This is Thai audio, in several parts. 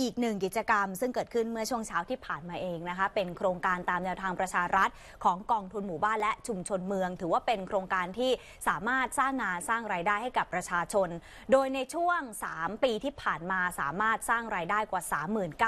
อีกหนึ่งกิจกรรมซึ่งเกิดขึ้นเมื่อช่วงเช้าที่ผ่านมาเองนะคะเป็นโครงการตามแนวทางประชารัฐ ของกองทุนหมู่บ้านและชุมชนเมือง ถือว่าเป็นโครงการที่สามารถสร้างงานสร้างรายได้ให้กับประชาชน โดยในช่วง 3 ปีที่ผ่านมาสามารถสร้างรายได้กว่า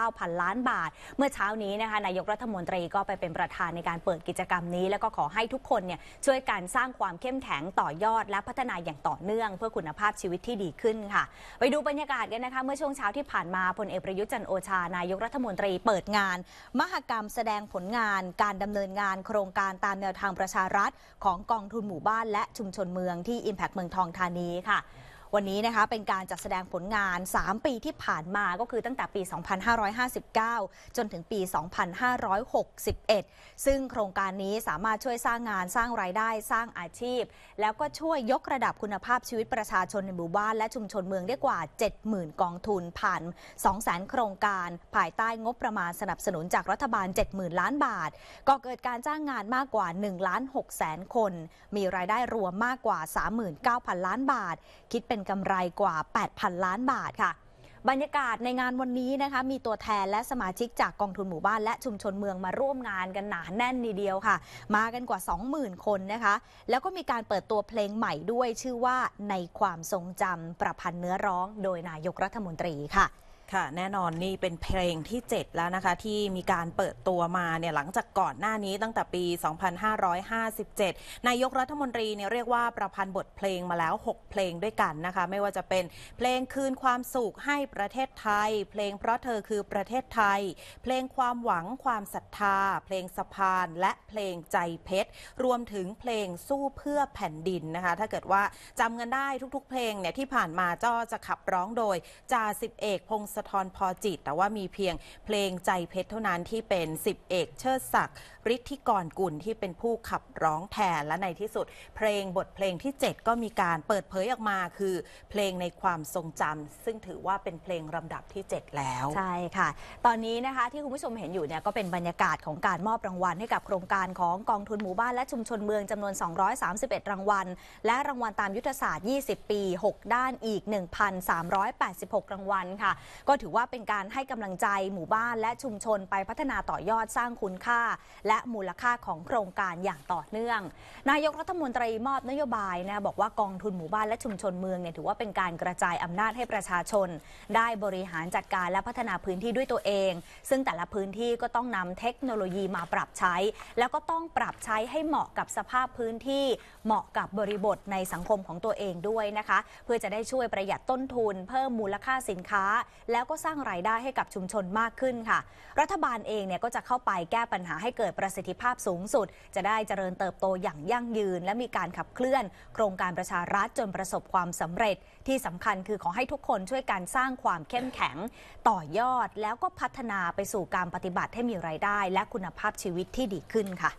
39,000 ล้านบาท เมื่อเช้านี้นะคะนายกรัฐมนตรีก็ไปเป็นประธานในการเปิดกิจกรรมนี้ แล้วก็ขอให้ทุกคนเนี่ยช่วยกันสร้างความเข้มแข็งต่อยอดและพัฒนาอย่างต่อเนื่อง เพื่อคุณภาพชีวิตที่ดีขึ้นค่ะไปดูบรรยากาศกันนะคะเมื่อช่วงเช้าที่ผ่านมาพลเอกประยุทธ์จันโอชานายกรัฐมนตรีเปิดงาน มหกรรมแสดงผลงานการดำเนินงานโครงการตามแนวทางประชารัฐ ของกองทุนหมู่บ้านและชุมชนเมืองที่ Impact เมืองทองธานีค่ะวันนี้นะคะเป็นการจัดแสดงผลงาน 3 ปีที่ผ่านมาก็คือตั้งแต่ปี 2559 จนถึงปี 2561 ซึ่งโครงการนี้สามารถช่วยสร้างงานสร้างรายได้สร้างอาชีพ แล้วก็ช่วยยกระดับคุณภาพชีวิตประชาชนในหมู่บ้านและชุมชนเมืองได้กว่า 70,000 กองทุนผ่าน200,000 โครงการภายใต้งบประมาณสนับสนุนจากรัฐบาล 70,000 ล้านบาท ก็เกิดการจ้างงานมากกว่า1ล้าน6แสนคน มีรายได้รวมมากกว่า 39,000ล้านบาท คิดเป็นกำไรกว่า 8,000 ล้านบาทค่ะ บรรยากาศในงานวันนี้นะคะ มีตัวแทนและสมาชิกจากกองทุนหมู่บ้านและชุมชนเมืองมาร่วมงานกันหนาแน่นใีเดียวค่ะ มากันกว่า 20,000 คนนะคะ แล้วก็มีการเปิดตัวเพลงใหม่ด้วยชื่อว่าในความทรงจำประพันธ์เนื้อร้อง โดยนายกรัฐมนตรีค่ะค่ะแน่นอนนี่เป็นเพลงที่ 7 แล้วนะคะ ที่มีการเปิดตัวมาเนี่ยหลังจากก่อนหน้านี้ตั้งแต่ปี 2557 นายกรัฐมนตรีเนี่ยเรียกว่าประพันธ์บทเพลงมาแล้ว 6 เพลงด้วยกันนะคะไม่ว่าจะเป็นเพลงคืนความสุขให้ประเทศไทย เพลงเพราะเธอคือประเทศไทย เพลงความหวังความศรัทธา เพลงสะพานและเพลงใจเพชรรวมถึงเพลงสู้เพื่อแผ่นดินนะคะถ้าเกิดว่าจำกันได้ทุกๆ เพลงเนี่ยที่ผ่านมาจ้อจะขับร้องโดยจ่าสิบเอกพงศสะทอนพอจิต แต่ว่ามีเพียงเพลงใจเพชรเท่านั้นที่เป็นสิบเอกเชิดศักดิ์ฤทธิกรกุลที่เป็นผู้ขับร้องแทน และในที่สุดเพลงบทเพลงที่ 7 ก็มีการเปิดเผยออกมาคือเพลงในความทรงจำซึ่งถือว่าเป็นเพลงลำดับที่ 7 แล้ว ใช่ค่ะ ตอนนี้นะคะที่คุณผู้ชมเห็นอยู่เนี่ยก็เป็นบรรยากาศของการมอบรางวัล ให้กับโครงการของกองทุนหมู่บ้านและชุมชนเมืองจำนวน231 รางวัลและรางวัลตามยุทธศาสตร์ 20 ปี 6 ด้านอีก 1,386 รางวัลค่ะก็ถือว่าเป็นการให้กำลังใจหมู่บ้านและชุมชนไปพัฒนาต่อยอดสร้างคุณค่าและมูลค่าของโครงการอย่างต่อเนื่อง นายกรัฐมนตรีมอบนโยบายนะบอกว่ากองทุนหมู่บ้านและชุมชนเมืองเนี่ยถือว่าเป็นการกระจายอำนาจให้ประชาชน ได้บริหารจัดการและพัฒนาพื้นที่ด้วยตัวเอง ซึ่งแต่ละพื้นที่ก็ต้องนำเทคโนโลยีมาปรับใช้ แล้วก็ต้องปรับใช้ให้เหมาะกับสภาพพื้นที่เหมาะกับบริบทในสังคมของตัวเองด้วยนะคะเพื่อจะได้ช่วยประหยัดต้นทุน เพิ่มมูลค่าสินค้าแล้วก็สร้างรายได้ให้กับชุมชนมากขึ้นค่ะ รัฐบาลเองเนี่ยก็จะเข้าไปแก้ปัญหาให้เกิดประสิทธิภาพสูงสุด จะได้เจริญเติบโตอย่างยั่งยืน และมีการขับเคลื่อนโครงการประชารัฐจนประสบความสำเร็จ ที่สำคัญคือขอให้ทุกคนช่วยกันสร้างความเข้มแข็ง ต่อยอด แล้วก็พัฒนาไปสู่การปฏิบัติ ให้มีรายได้ และคุณภาพชีวิตที่ดีขึ้นค่ะ